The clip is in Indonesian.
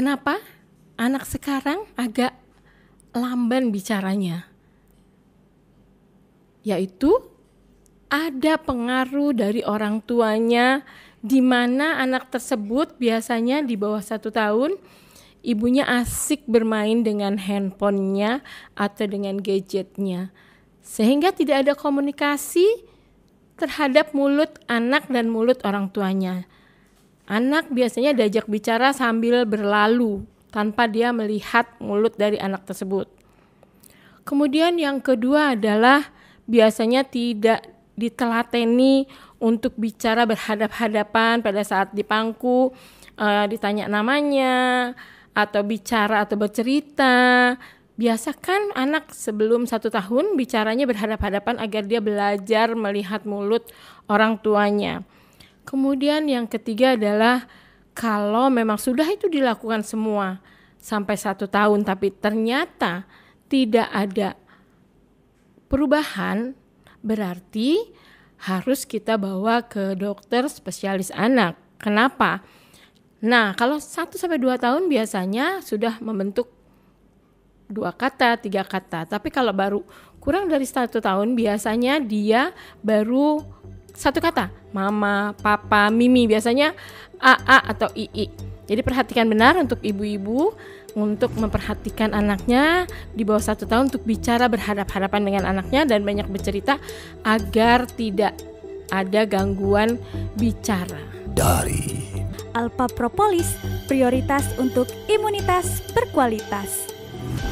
Kenapa anak sekarang agak lamban bicaranya? Yaitu ada pengaruh dari orang tuanya di mana anak tersebut biasanya di bawah satu tahun ibunya asik bermain dengan handphonenya atau dengan gadgetnya sehingga tidak ada komunikasi terhadap mulut anak dan mulut orang tuanya Anak biasanya diajak bicara sambil berlalu tanpa dia melihat mulut dari anak tersebut. Kemudian yang kedua adalah biasanya tidak ditelateni untuk bicara berhadap-hadapan pada saat dipangku, e, eh, ditanya namanya, atau bicara atau bercerita. Biasakan anak sebelum satu tahun bicaranya berhadap-hadapan agar dia belajar melihat mulut orang tuanya. Kemudian yang ketiga adalah kalau memang sudah itu dilakukan semua sampai satu tahun tapi ternyata tidak ada perubahan berarti harus kita bawa ke dokter spesialis anak. Kenapa? Nah, kalau satu sampai dua tahun biasanya sudah membentuk dua kata, tiga kata. Tapi kalau baru kurang dari satu tahun biasanya dia baru satu kata, mama, papa, mimi, biasanya AA atau II. Jadi perhatikan benar untuk ibu-ibu untuk memperhatikan anaknya di bawah satu tahun untuk bicara berhadap-hadapan dengan anaknya dan banyak bercerita agar tidak ada gangguan bicara. Dari Alpa Propolis, prioritas untuk imunitas berkualitas.